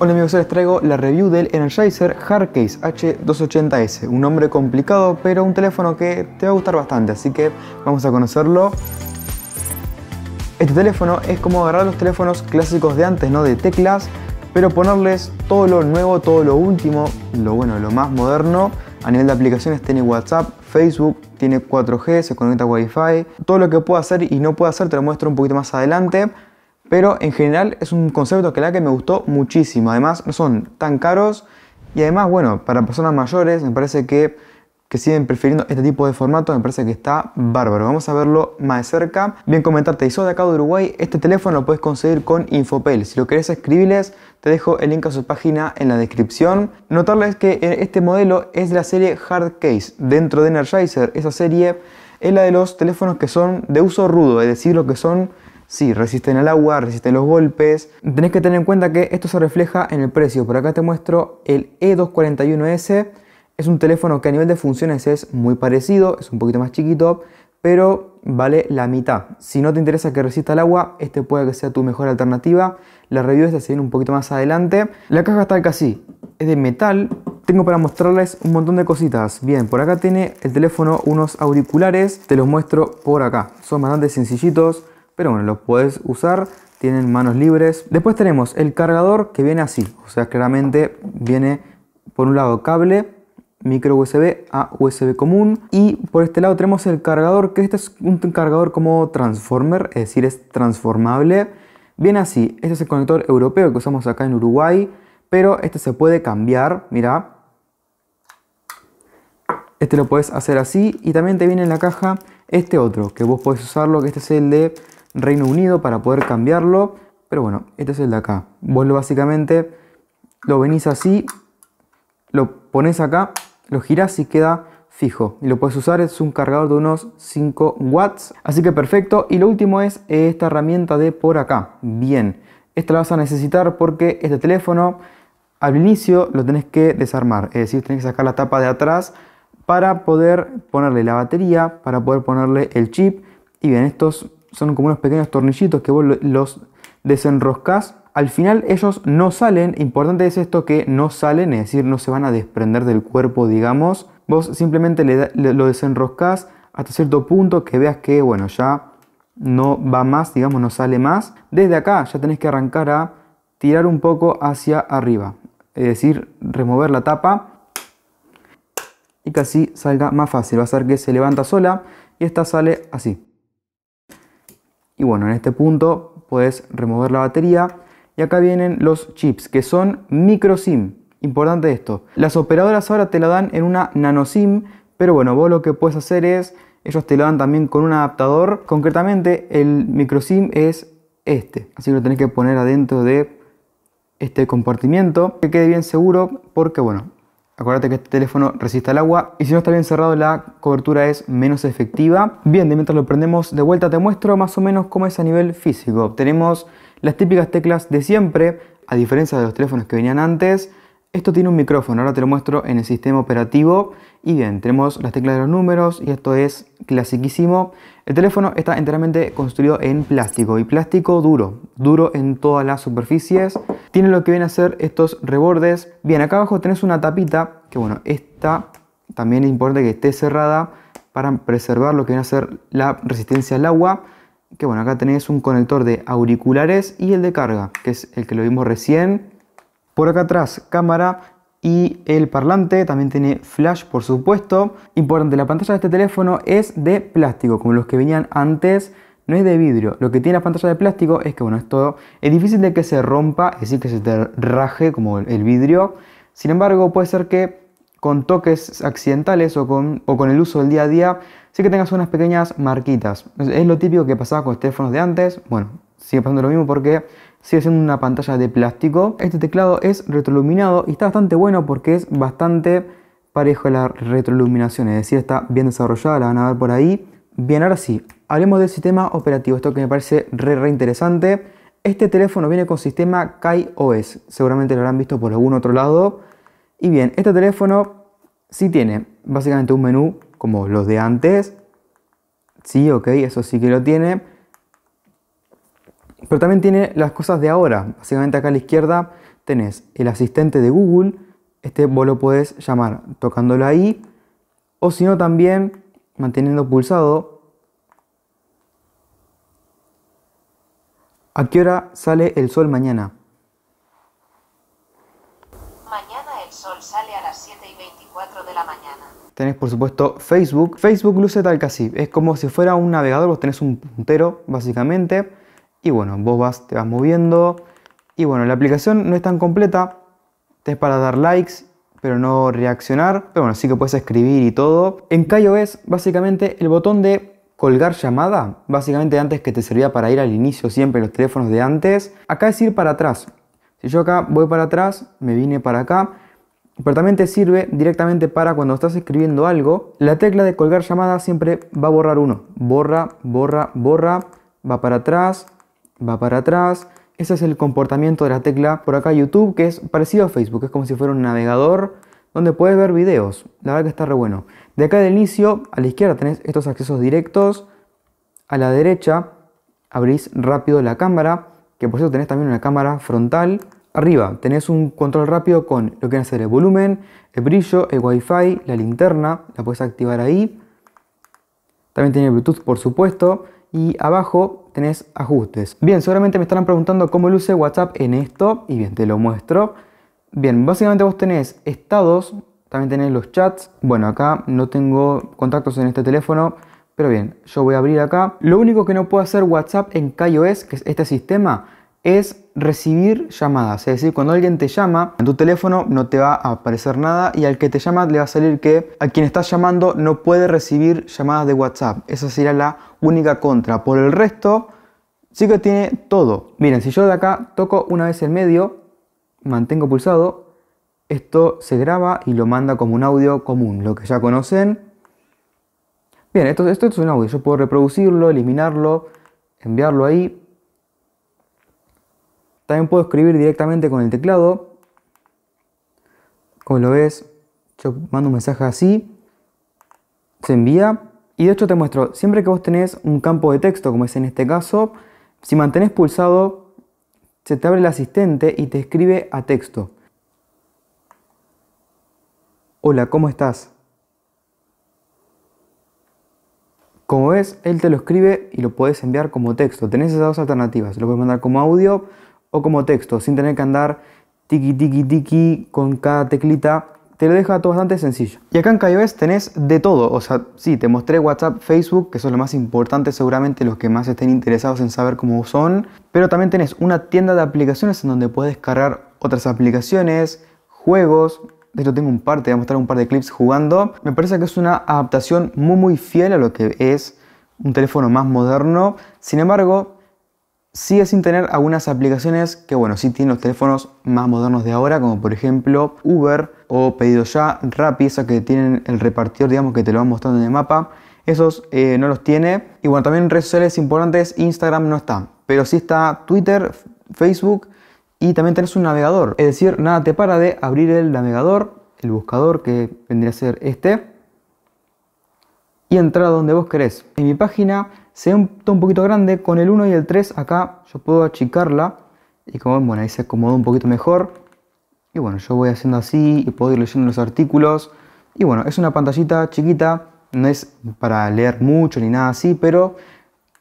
Hola amigos, les traigo la review del Energizer Hardcase H280S, un nombre complicado pero un teléfono que te va a gustar bastante, así que vamos a conocerlo. Este teléfono es como agarrar los teléfonos clásicos de antes, ¿no? De teclas, pero ponerles todo lo nuevo, todo lo último, lo bueno, lo más moderno. A nivel de aplicaciones tiene WhatsApp, Facebook, tiene 4G, se conecta a Wi-Fi. Todo lo que pueda hacer y no pueda hacer te lo muestro un poquito más adelante. Pero en general es un concepto que la que me gustó muchísimo. Además, no son tan caros. Y además, bueno, para personas mayores me parece que, siguen prefiriendo este tipo de formato, me parece que está bárbaro. Vamos a verlo más de cerca. Bien comentarte, y sos de acá de Uruguay, este teléfono lo puedes conseguir con Infopel. Si lo querés escribirles, te dejo el link a su página en la descripción. Notarles que eh, este modelo es de la serie Hard Case. Dentro de Energizer, esa serie es la de los teléfonos que son de uso rudo, es decir, lo que son Sí, resisten al agua, resisten los golpes. Tenés que tener en cuenta que esto se refleja en el precio. Por acá te muestro el E241S. Es un teléfono que a nivel de funciones es muy parecido, es un poquito más chiquito, pero vale la mitad. Si no te interesa que resista el agua, este puede que sea tu mejor alternativa. La review esta se un poquito más adelante. La caja está casi, es de metal. Tengo para mostrarles un montón de cositas. Bien, por acá tiene el teléfono unos auriculares. Te los muestro por acá. Son bastante sencillitos. Pero bueno, lo puedes usar, tienen manos libres. Después tenemos el cargador que viene así, o sea, claramente viene por un lado cable, micro USB a USB común y por este lado tenemos el cargador que este es un cargador como transformer es decir es transformable Viene así este es el conector europeo que usamos acá en Uruguay pero este se puede cambiar mira este lo puedes hacer así y también te viene en la caja este otro que vos podés usarlo que este es el de Reino Unido para poder cambiarlo. Pero bueno, este es el de acá. Vos básicamente lo venís así, lo pones acá, lo girás y queda fijo. Y lo puedes usar, es un cargador de unos 5 watts. Así que perfecto. Y lo último es esta herramienta de por acá. Bien, esta la vas a necesitar porque este teléfono al inicio lo tenés que desarmar. Es decir, tenés que sacar la tapa de atrás para poder ponerle la batería, para poder ponerle el chip. Y bien, estos son como unos pequeños tornillitos que vos los desenroscás. Al final ellos no salen, importante es esto que no salen, es decir, no se van a desprender del cuerpo, digamos. Vos simplemente lo desenroscás hasta cierto punto que veas que, bueno, ya no va más, digamos, no sale más. Desde acá ya tenés que arrancar a tirar un poco hacia arriba, es decir, remover la tapa y que así salga más fácil. Va a ser que se levanta sola y esta sale así. Y bueno, en este punto puedes remover la batería. Y acá vienen los chips, que son micro SIM. Importante esto. Las operadoras ahora te la dan en una nano SIM, pero bueno, vos lo que puedes hacer es, ellos te la dan también con un adaptador. Concretamente, el micro SIM es este. Así que lo tenés que poner adentro de este compartimiento, que quede bien seguro, porque bueno, Acuérdate que este teléfono resiste al agua y si no está bien cerrado la cobertura es menos efectiva. Bien, de mientras lo prendemos de vuelta te muestro más o menos cómo es a nivel físico. Tenemos las típicas teclas de siempre, a diferencia de los teléfonos que venían antes. Esto tiene un micrófono, ahora te lo muestro en el sistema operativo. Y bien, tenemos las teclas de los números y esto es clasiquísimo. El teléfono está enteramente construido en plástico y plástico duro, duro en todas las superficies. Tiene lo que viene a ser estos rebordes. Bien, acá abajo tenés una tapita, que bueno, esta también es importante que esté cerrada para preservar lo que viene a ser la resistencia al agua. Que bueno, acá tenés un conector de auriculares y el de carga, que es el que lo vimos recién por acá atrás, cámara y el parlante también tiene flash por supuesto importante la pantalla de este teléfono es de plástico como los que venían antes no es de vidrio lo que tiene la pantalla de plástico es que bueno es todo es difícil de que se rompa es decir que se te raje como el vidrio sin embargo puede ser que con toques accidentales o con, el uso del día a día, sí que tengas unas pequeñas marquitas. Es lo típico que pasaba con los teléfonos de antes. Bueno, sigue pasando lo mismo porque sigue siendo una pantalla de plástico. Este teclado es retroiluminado y está bastante bueno porque es bastante parejo a la retroiluminación, es decir, está bien desarrollada, la van a ver por ahí. Bien, ahora sí, hablemos del sistema operativo, esto que me parece re, re interesante. Este teléfono viene con sistema KaiOS, seguramente lo habrán visto por algún otro lado. Y bien, este teléfono sí tiene básicamente un menú como los de antes. Sí, ok, eso sí que lo tiene pero también tiene las cosas de ahora. Básicamente acá a la izquierda tenés el asistente de Google. Este vos lo podés llamar tocándolo ahí. O sino también manteniendo pulsado. ¿A qué hora sale el sol mañana? Mañana el sol sale a las 7 y 24 de la mañana. Tenés por supuesto Facebook. Facebook luce tal que así. Es como si fuera un navegador, vos tenés un puntero básicamente y bueno, vos vas, te vas moviendo. Y bueno, la aplicación no es tan completa. Es para dar likes, pero no reaccionar. Pero bueno, sí que puedes escribir y todo. En es básicamente, el botón de colgar llamada, básicamente antes que te servía para ir al inicio siempre los teléfonos de antes, acá es ir para atrás. Si yo acá voy para atrás, me vine para acá, pero también te sirve directamente para cuando estás escribiendo algo, la tecla de colgar llamada siempre va a borrar uno. Borra, borra, borra, va para atrás, va para atrás. Ese es el comportamiento de la tecla por acá YouTube, que es parecido a Facebook, es como si fuera un navegador donde puedes ver videos. La verdad que está re bueno. De acá del inicio, a la izquierda tenés estos accesos directos, a la derecha abrís rápido la cámara, que por cierto tenés también una cámara frontal. Arriba tenés un control rápido con lo que hacer el volumen, el brillo, el wifi, la linterna, la puedes activar ahí. También tiene Bluetooth por supuesto. Y abajo tenés ajustes. Bien, seguramente me estarán preguntando cómo luce WhatsApp en esto y bien, te lo muestro. Bien, básicamente vos tenés estados, también tenés los chats. Bueno, acá no tengo contactos en este teléfono, pero bien, yo voy a abrir acá. Lo único que no puedo hacer WhatsApp en KaiOS, que es este sistema, es recibir llamadas. Es decir, cuando alguien te llama, en tu teléfono no te va a aparecer nada y al que te llama le va a salir que a quien estás llamando no puede recibir llamadas de WhatsApp. Esa sería la única contra. Por el resto, sí que tiene todo. Miren, si yo de acá toco una vez el medio, mantengo pulsado, esto se graba y lo manda como un audio común, lo que ya conocen. Bien, esto, esto es un audio, yo puedo reproducirlo, eliminarlo, enviarlo ahí, también puedo escribir directamente con el teclado. Como lo ves, yo mando un mensaje así, se envía. Y de hecho te muestro, siempre que vos tenés un campo de texto, como es en este caso, si mantenés pulsado, se te abre el asistente y te escribe a texto. Hola, ¿cómo estás? Como ves, él te lo escribe y lo puedes enviar como texto. Tenés esas dos alternativas. Lo puedes mandar como audio o como texto, sin tener que andar tiki tiki tiki con cada teclita. Te lo deja todo bastante sencillo. Y acá en KaiOS tenés de todo. O sea, sí, te mostré WhatsApp, Facebook, que son lo más importantes, seguramente los que más estén interesados en saber cómo son. Pero también tenés una tienda de aplicaciones en donde puedes cargar otras aplicaciones, juegos, de hecho tengo un par, te voy a mostrar un par de clips jugando. Me parece que es una adaptación muy muy fiel a lo que es un teléfono más moderno. Sin embargo, Sigue sin tener algunas aplicaciones que, bueno, sí tienen los teléfonos más modernos de ahora, como por ejemplo Uber o Pedido Ya, Rappi, esa que tienen el repartidor, digamos, que te lo van mostrando en el mapa. Esos eh, no los tiene. Y bueno, también redes sociales importantes, Instagram no está, pero sí está Twitter, Facebook y también tenés un navegador. Es decir, nada te para de abrir el navegador, el buscador que vendría a ser este, y entrar a donde vos querés. En mi página se ve un poquito grande, con el 1 y el 3 acá yo puedo achicarla y como bueno, ahí se acomoda un poquito mejor. Y bueno, yo voy haciendo así y puedo ir leyendo los artículos. Y bueno, es una pantallita chiquita, no es para leer mucho ni nada así, pero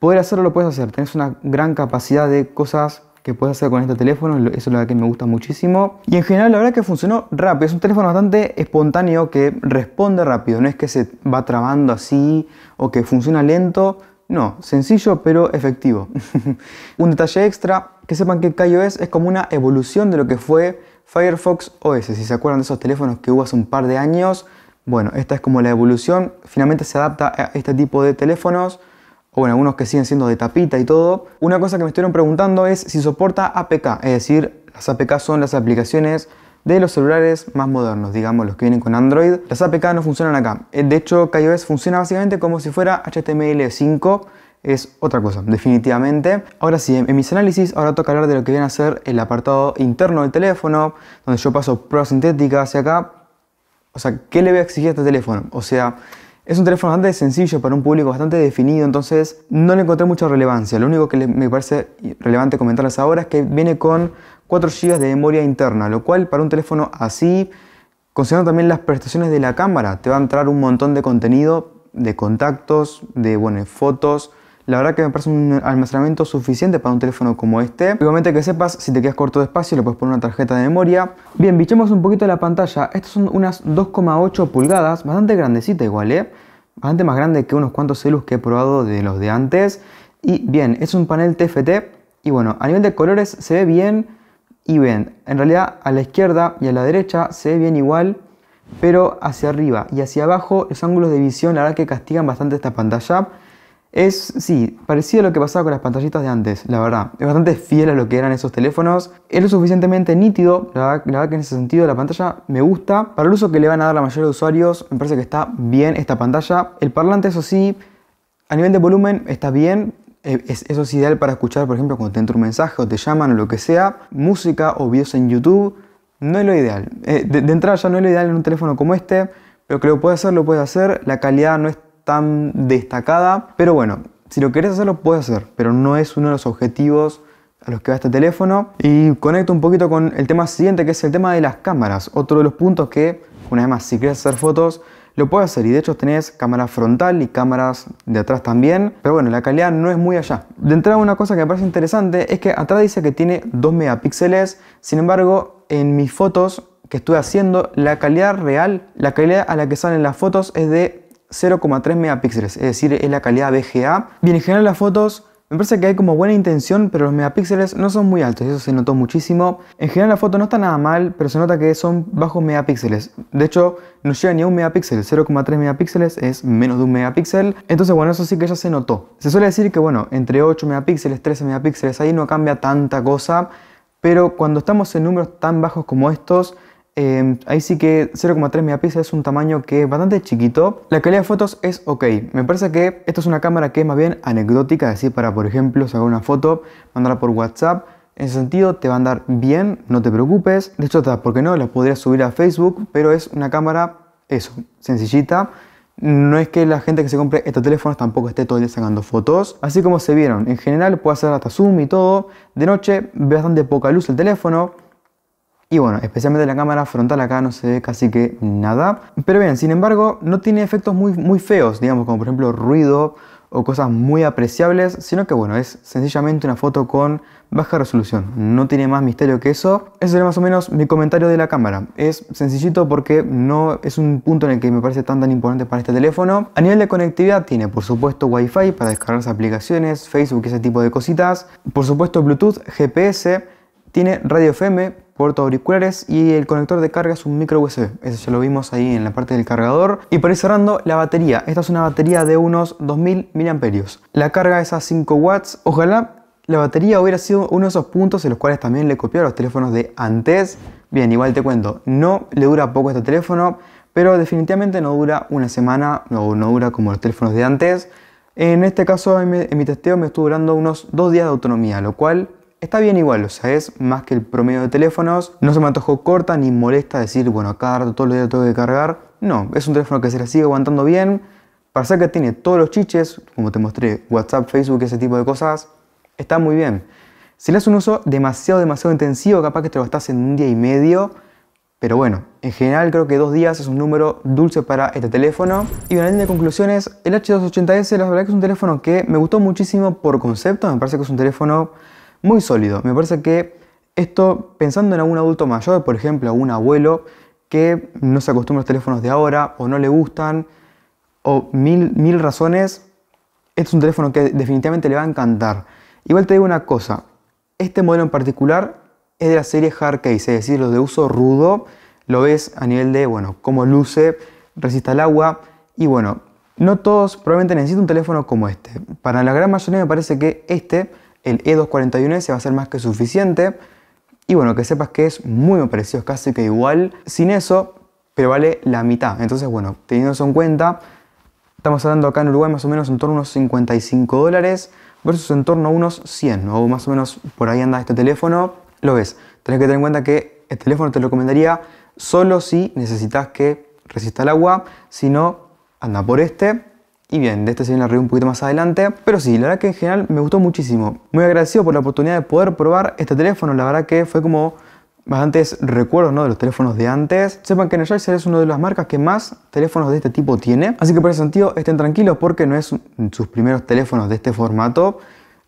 poder hacerlo lo puedes hacer. Tenés una gran capacidad de cosas que puedes hacer con este teléfono, eso es lo que me gusta muchísimo. Y en general la verdad que funcionó rápido, es un teléfono bastante espontáneo que responde rápido, no es que se va trabando así o que funciona lento, no, sencillo pero efectivo. Un detalle extra, que sepan que KaiOS es como una evolución de lo que fue Firefox OS. Si se acuerdan de esos teléfonos que hubo hace un par de años, bueno, esta es como la evolución. Finalmente se adapta a este tipo de teléfonos o bueno, algunos que siguen siendo de tapita y todo. Una cosa que me estuvieron preguntando es si soporta APK, es decir, las APK son las aplicaciones de los celulares más modernos, digamos los que vienen con Android. Las APK no funcionan acá. Eh, de hecho, KaiOS funciona básicamente como si fuera HTML5 es otra cosa, definitivamente. Ahora sí, en mis análisis ahora toca hablar de lo que viene a ser el apartado interno del teléfono, donde yo paso pruebas sintéticas hacia acá. O sea, ¿qué le voy a exigir a este teléfono? O sea, es un teléfono bastante sencillo para un público bastante definido, entonces no le encontré mucha relevancia. Lo único que me parece relevante comentarles ahora es que viene con 4 GB de memoria interna, lo cual para un teléfono así, considerando también las prestaciones de la cámara, te va a entrar un montón de contenido, de contactos, de bueno, fotos. La verdad que me parece un almacenamiento suficiente para un teléfono como este. Obviamente que sepas, si te quedas corto de espacio, le puedes poner una tarjeta de memoria. Bien, bichemos un poquito la pantalla. Estas son unas 2,8 pulgadas, bastante grandecita igual, ¿eh? Bastante más grande que unos cuantos celus que he probado de los de antes. Y bien, es un panel TFT. Y bueno, a nivel de colores se ve bien y ven, en realidad a la izquierda y a la derecha se ve bien igual, pero hacia arriba y hacia abajo los ángulos de visión la verdad que castigan bastante esta pantalla. Es, sí, parecido a lo que pasaba con las pantallitas de antes, la verdad. Es bastante fiel a lo que eran esos teléfonos. Es lo suficientemente nítido, la verdad, la que en ese sentido la pantalla me gusta. Para el uso que le van a dar la mayoría de usuarios, me parece que está bien esta pantalla. El parlante, eso sí, a nivel de volumen está bien, eh, eso es ideal para escuchar, por ejemplo, cuando te entra un mensaje o te llaman o lo que sea. Música o videos en YouTube no es lo ideal. Eh, de, entrada ya no es lo ideal en un teléfono como este, pero que lo puedes hacer, lo puede hacer. La calidad no es tan destacada, pero bueno, si lo querés hacer, lo puedes hacer, pero no es uno de los objetivos a los que va este teléfono. Y conecto un poquito con el tema siguiente, que es el tema de las cámaras. Otro de los puntos que, una vez más, si quieres hacer fotos, lo puedo hacer y de hecho tenés cámara frontal y cámaras de atrás también, pero bueno, la calidad no es muy allá. De entrada una cosa que me parece interesante es que atrás dice que tiene 2 megapíxeles, sin embargo en mis fotos que estuve haciendo, la calidad real, la calidad a la que salen las fotos es de 0,3 megapíxeles, es decir, es la calidad VGA. Bien, en general las fotos me parece que hay como buena intención, pero los megapíxeles no son muy altos, eso se notó muchísimo. En general la foto no está nada mal, pero se nota que son bajos megapíxeles. De hecho, no llega ni a un megapíxel, 0,3 megapíxeles es menos de un megapíxel. Entonces, bueno, eso sí que ya se notó. Se suele decir que, bueno, entre 8 megapíxeles, 13 megapíxeles, ahí no cambia tanta cosa, pero cuando estamos en números tan bajos como estos, Em, ahí sí que 0,3 megapíxeles es un tamaño que es bastante chiquito. La calidad de fotos es ok. Me parece que esta es una cámara que es más bien anecdótica, decir, para, por ejemplo, sacar una foto, mandarla por WhatsApp. En ese sentido, te va a andar bien, no te preocupes. De hecho, hasta, ¿por qué no? La podrías subir a Facebook, pero es una cámara, eso, sencillita. No es que la gente que se compre estos teléfonos tampoco esté todo el día sacando fotos. Así como se vieron, en general puede hacer hasta zoom y todo. De noche ve bastante poca luz el teléfono. Y bueno, especialmente la cámara frontal acá no se ve casi que nada. Pero bien, sin embargo, no tiene efectos muy, muy feos, digamos, como por ejemplo ruido o cosas muy apreciables, sino que bueno, es sencillamente una foto con baja resolución, no tiene más misterio que eso. Ese sería más o menos mi comentario de la cámara. Es sencillito porque no es un punto en el que me parece tan tan importante para este teléfono. A nivel de conectividad tiene por supuesto Wi-Fi para descargar las aplicaciones, Facebook y ese tipo de cositas. Por supuesto Bluetooth, GPS, tiene radio FM, puerto auriculares y el conector de carga es un micro USB. Eso ya lo vimos ahí en la parte del cargador. Y para ir cerrando, la batería. Esta es una batería de unos 2000 mAh. La carga es a 5 watts. Ojalá la batería hubiera sido uno de esos puntos en los cuales también le copié a los teléfonos de antes. Bien, igual te cuento, no le dura poco este teléfono, pero definitivamente no dura una semana no, dura como los teléfonos de antes. En este caso, en mi, testeo me estuvo durando unos dos días de autonomía, lo cual Está bien igual, o sea, es más que el promedio de teléfonos. No se me antojó corta ni molesta decir, bueno, cada rato todos los días tengo que cargar. No, es un teléfono que se la sigue aguantando bien. Para que tiene todos los chiches, como te mostré, WhatsApp, Facebook, ese tipo de cosas. Está muy bien. Si le haces un uso demasiado, demasiado intensivo, capaz que te lo gastas en un día y medio. Pero bueno, en general creo que dos días es un número dulce para este teléfono. Y en línea de conclusiones, el H280S la verdad que es un teléfono que me gustó muchísimo por concepto, me parece que es un teléfono muy sólido. Me parece que esto, pensando en algún adulto mayor, por ejemplo, algún abuelo que no se acostumbra a los teléfonos de ahora o no le gustan, o mil, mil razones, este es un teléfono que definitivamente le va a encantar. Igual te digo una cosa, este modelo en particular es de la serie Hard Case, es decir, los de uso rudo, lo ves a nivel de, bueno, cómo luce, resiste al agua y bueno, no todos probablemente necesitan un teléfono como este. Para la gran mayoría me parece que este el E241S va a ser más que suficiente. Y bueno, que sepas que es muy parecido, casi que igual sin eso, pero vale la mitad. Entonces, bueno, teniendo eso en cuenta, estamos hablando acá en Uruguay más o menos en torno a unos 55 dólares versus en torno a unos 100, o más o menos por ahí anda este teléfono. Lo ves, tenés que tener en cuenta que el teléfono te lo recomendaría solo si necesitas que resista el agua, si no, anda por este y bien, de este se viene la review un poquito más adelante, pero sí, la verdad que en general me gustó muchísimo. Muy agradecido por la oportunidad de poder probar este teléfono, la verdad que fue como bastantes recuerdos ¿no? de los teléfonos de antes. Sepan que Energizer es una de las marcas que más teléfonos de este tipo tiene, así que por ese sentido estén tranquilos porque no es sus primeros teléfonos de este formato,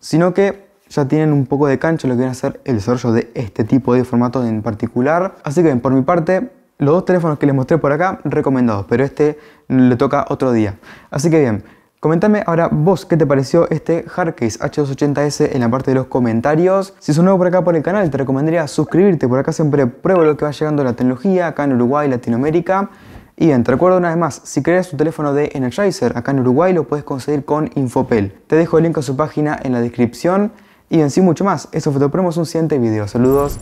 sino que ya tienen un poco de cancha lo que viene a ser el desarrollo de este tipo de formato en particular. Así que por mi parte, los dos teléfonos que les mostré por acá, recomendados, pero este le toca otro día. Así que bien, Comentame ahora vos qué te pareció este Hardcase H280S en la parte de los comentarios. Si sos nuevo por acá por el canal, te recomendaría suscribirte. Por acá siempre pruebo lo que va llegando la tecnología acá en Uruguay, y Latinoamérica. Y bien, te recuerdo una vez más, si creas tu teléfono de Energizer acá en Uruguay, lo puedes conseguir con Infopel. Te dejo el link a su página en la descripción. Y bien, sin mucho más, eso fue todo. un siguiente video. Saludos.